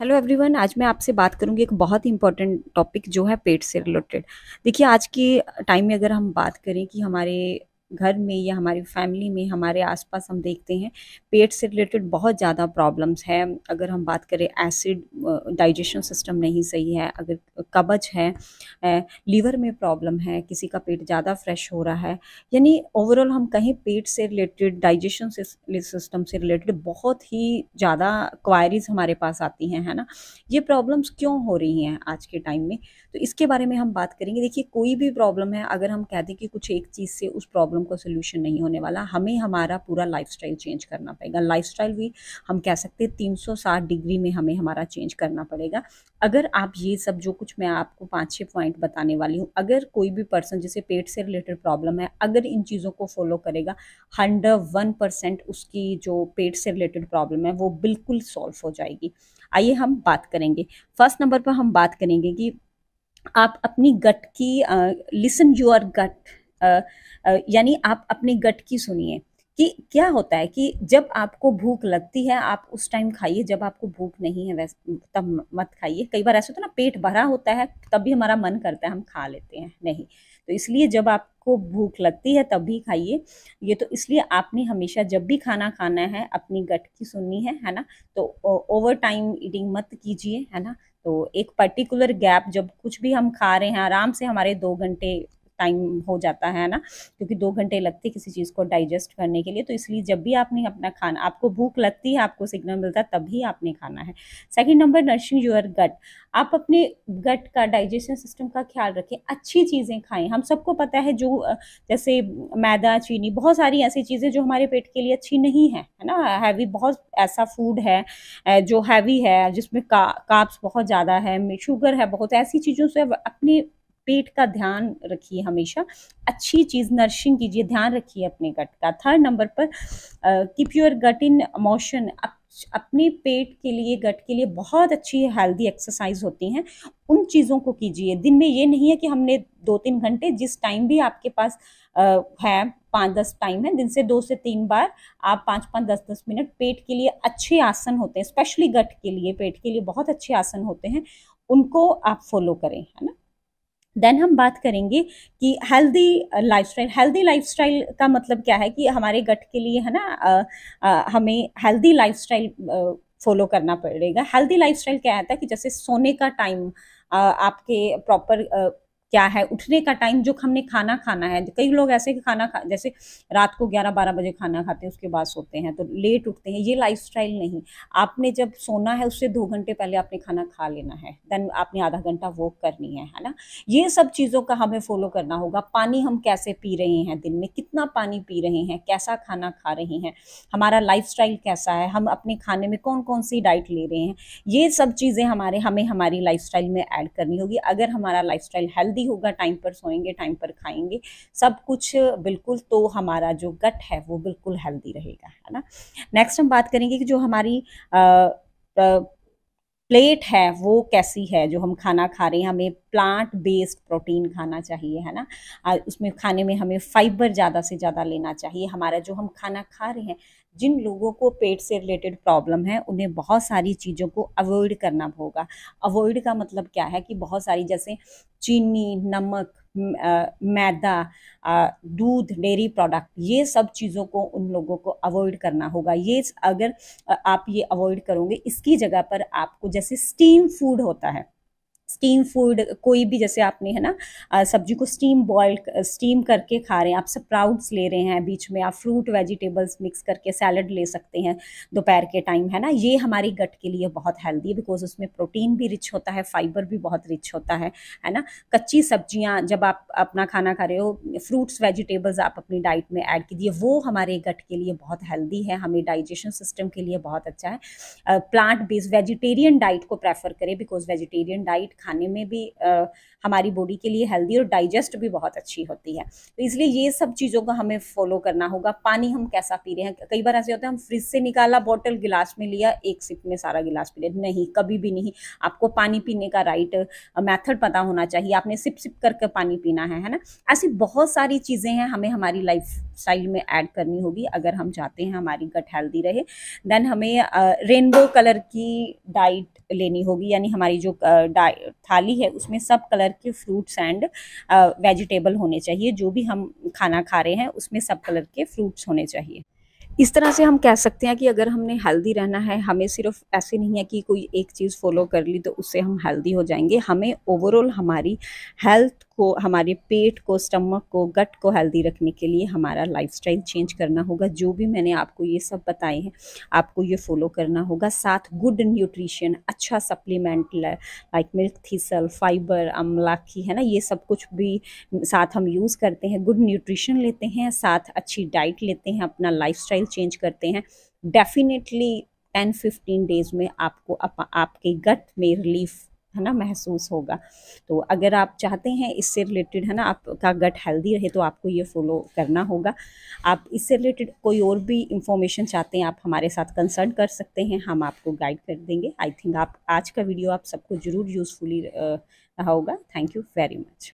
hello everyone आज मैं आपसे बात करूंगी एक बहुत ही इंपॉर्टेंट टॉपिक जो है पेट से रिलेटेड देखिए आज के टाइम में अगर हम बात करें कि हमारे घर में या हमारी फैमिली में हमारे आसपास हम देखते हैं पेट से रिलेटेड बहुत ज़्यादा प्रॉब्लम्स है अगर हम बात करें एसिड डाइजेशन सिस्टम नहीं सही है अगर कब्ज है लीवर में प्रॉब्लम है किसी का पेट ज़्यादा फ्रेश हो रहा है यानी ओवरऑल हम कहीं पेट से रिलेटेड डाइजेशन सिस्टम से रिलेटेड बहुत ही ज़्यादा क्वायरीज हमारे पास आती हैं है ना ये प्रॉब्लम्स क्यों हो रही हैं आज के टाइम में तो इसके बारे में हम बात करेंगे देखिए कोई भी प्रॉब्लम है अगर हम कहते हैं कि कुछ एक चीज़ से उस प्रॉब्लम प्रॉब्लम का सोल्यूशन नहीं होने वाला हमें हमारा पूरा लाइफ चेंज करना पड़ेगा लाइफ भी हम कह सकते हैं तीन डिग्री में हमें हमारा चेंज करना पड़ेगा अगर आप ये सब जो कुछ मैं आपको पाँच छः पॉइंट बताने वाली हूँ अगर कोई भी पर्सन जिसे पेट से रिलेटेड प्रॉब्लम है अगर इन चीज़ों को फॉलो करेगा हंड्रेड वन परसेंट उसकी जो पेट से रिलेटेड प्रॉब्लम है वो बिल्कुल सॉल्व हो जाएगी आइए हम बात करेंगे फर्स्ट नंबर पर हम बात करेंगे कि आप अपनी गट की लिसन योर गट यानी आप अपने गट की सुनिए कि क्या होता है कि जब आपको भूख लगती है आप उस टाइम खाइए जब आपको भूख नहीं है वैसे तब मत खाइए कई बार ऐसा होता है ना पेट भरा होता है तब भी हमारा मन करता है हम खा लेते हैं नहीं तो इसलिए जब आपको भूख लगती है तब भी खाइए ये तो इसलिए आपने हमेशा जब भी खाना खाना है अपनी गट की सुननी है है ना तो ओवर टाइम ईटिंग मत कीजिए है ना तो एक पर्टिकुलर गैप जब कुछ भी हम खा रहे हैं आराम से हमारे दो घंटे टाइम हो जाता है ना क्योंकि दो घंटे लगते किसी चीज़ को डाइजेस्ट करने के लिए तो इसलिए जब भी आपने अपना खाना आपको भूख लगती है आपको सिग्नल मिलता है तभी आपने खाना है second number nourishing your gut आप अपने गट का डाइजेशन सिस्टम का ख्याल रखें अच्छी चीज़ें खाएं हम सबको पता है जो जैसे मैदा चीनी बहुत सारी ऐसी चीज़ें जो हमारे पेट के लिए अच्छी नहीं है है ना हैवी बहुत ऐसा फूड है जो हैवी है जिसमें का काप्स बहुत ज़्यादा है शुगर है बहुत ऐसी चीज़ों से अपने पेट का ध्यान रखिए हमेशा अच्छी चीज़ नर्शिंग कीजिए ध्यान रखिए अपने गट का थर्ड नंबर पर keep your gut in motion अपने पेट के लिए गट के लिए बहुत अच्छी हेल्दी एक्सरसाइज होती हैं उन चीज़ों को कीजिए दिन में ये नहीं है कि हमने दो तीन घंटे जिस टाइम भी आपके पास आ, है पाँच दस टाइम है दिन से दो से तीन बार आप पाँच पाँच दस दस मिनट पेट के लिए अच्छे आसन होते हैं स्पेशली गट के लिए पेट के लिए बहुत अच्छे आसन होते हैं उनको आप फॉलो करें है ना देन हम बात करेंगे कि हेल्दी लाइफस्टाइल हेल्दी लाइफस्टाइल का मतलब क्या है कि हमारे गट के लिए है ना आ, आ, हमें हेल्दी लाइफस्टाइल फॉलो करना पड़ेगा हेल्दी लाइफस्टाइल क्या आता है कि जैसे सोने का टाइम आपके प्रॉपर क्या है उठने का टाइम जो हमने खाना खाना है कई लोग ऐसे खाना खा जैसे रात को ग्यारह बारह बजे खाना खाते हैं उसके बाद सोते हैं तो लेट उठते हैं ये लाइफ नहीं आपने जब सोना है उससे दो घंटे पहले आपने खाना खा लेना है देन आपने आधा घंटा वॉक करनी है है ना ये सब चीज़ों का हमें फॉलो करना होगा पानी हम कैसे पी रहे हैं दिन में कितना पानी पी रहे हैं कैसा खाना खा रहे हैं हमारा लाइफ कैसा है हम अपने खाने में कौन कौन सी डाइट ले रहे हैं ये सब चीज़ें हमारे हमें हमारी लाइफ में ऐड करनी होगी अगर हमारा लाइफ हेल्दी हेल्दी होगा टाइम पर सोएंगे टाइम पर खाएंगे सब कुछ बिल्कुल तो हमारा जो गट है वो बिल्कुल हेल्दी रहेगा है ना नेक्स्ट हम बात करेंगे कि जो हमारी आ, आ, प्लेट है वो कैसी है जो हम खाना खा रहे हैं हमें प्लांट बेस्ड प्रोटीन खाना चाहिए है ना उसमें खाने में हमें फाइबर ज़्यादा से ज़्यादा लेना चाहिए हमारा जो हम खाना खा रहे हैं जिन लोगों को पेट से रिलेटेड प्रॉब्लम है उन्हें बहुत सारी चीज़ों को अवॉइड करना होगा अवॉइड का मतलब क्या है कि बहुत सारी जैसे चीनी नमक मैदा दूध डेयरी प्रोडक्ट ये सब चीज़ों को उन लोगों को अवॉइड करना होगा ये अगर आप ये अवॉइड करोगे इसकी जगह पर आपको जैसे स्टीम फूड होता है स्टीम फूड कोई भी जैसे आपने है ना सब्जी को स्टीम बॉयल स्टीम करके खा रहे हैं आप स्प्राउट्स ले रहे हैं बीच में आप फ्रूट वेजिटेबल्स मिक्स करके सैलड ले सकते हैं दोपहर के टाइम है ना ये हमारी गट के लिए बहुत हेल्दी है बिकॉज उसमें प्रोटीन भी रिच होता है फाइबर भी बहुत रिच होता है है ना कच्ची सब्जियाँ जब आप अपना खाना खा रहे हो फ्रूट्स वेजिटेबल्स आप अपनी डाइट में ऐड कीजिए वो हमारे गट के लिए बहुत हेल्दी है हमें डाइजेशन सिस्टम के लिए बहुत अच्छा है प्लांट बेस्ड वेजिटेरियन डाइट को प्रेफर करें बिकॉज वेजिटेरियन डाइट खाने में भी आ, हमारी बॉडी के लिए हेल्दी और डाइजेस्ट भी बहुत अच्छी होती है तो इसलिए ये सब चीज़ों को हमें फॉलो करना होगा पानी हम कैसा पी रहे हैं कई बार ऐसे होता है हम फ्रिज से निकाला बॉटल गिलास में लिया एक सिप में सारा गिलास पी लिया नहीं कभी भी नहीं आपको पानी पीने का राइट मैथड पता होना चाहिए आपने सिप सिप करके पानी पीना है है ना ऐसी बहुत सारी चीज़ें हैं हमें हमारी लाइफ स्टाइल में ऐड करनी होगी अगर हम चाहते हैं हमारी गट हेल्दी रहे देन हमें रेनबो कलर की डाइट लेनी होगी यानी हमारी जो थाली है उसमें सब कलर के फ्रूट्स एंड वेजिटेबल होने चाहिए जो भी हम खाना खा रहे हैं उसमें सब कलर के फ्रूट्स होने चाहिए इस तरह से हम कह सकते हैं कि अगर हमने हेल्दी रहना है हमें सिर्फ ऐसे नहीं है कि कोई एक चीज़ फॉलो कर ली तो उससे हम हेल्दी हो जाएंगे हमें ओवरऑल हमारी हेल्थ को हमारे पेट को स्टमक को गट को हेल्दी रखने के लिए हमारा लाइफस्टाइल चेंज करना होगा जो भी मैंने आपको ये सब बताए हैं आपको ये फॉलो करना होगा साथ गुड न्यूट्रिशन अच्छा supplement like milk thistle fibre अमलाखी है ना ये सब कुछ भी साथ हम यूज़ करते हैं गुड न्यूट्रिशन लेते हैं साथ अच्छी डाइट लेते हैं अपना स्टाइल चेंज करते हैं डेफिनेटली टेन फिफ्टीन डेज़ में आपको अप, आपके गट में रिलीफ है ना महसूस होगा तो अगर आप चाहते हैं इससे रिलेटेड है ना आपका गट हेल्दी रहे तो आपको ये फॉलो करना होगा आप इससे रिलेटेड कोई और भी इंफॉर्मेशन चाहते हैं आप हमारे साथ कंसल्ट कर सकते हैं हम आपको गाइड कर देंगे आई थिंक आप आज का वीडियो आप सबको ज़रूर यूज़फुली रहा होगा थैंक यू वेरी मच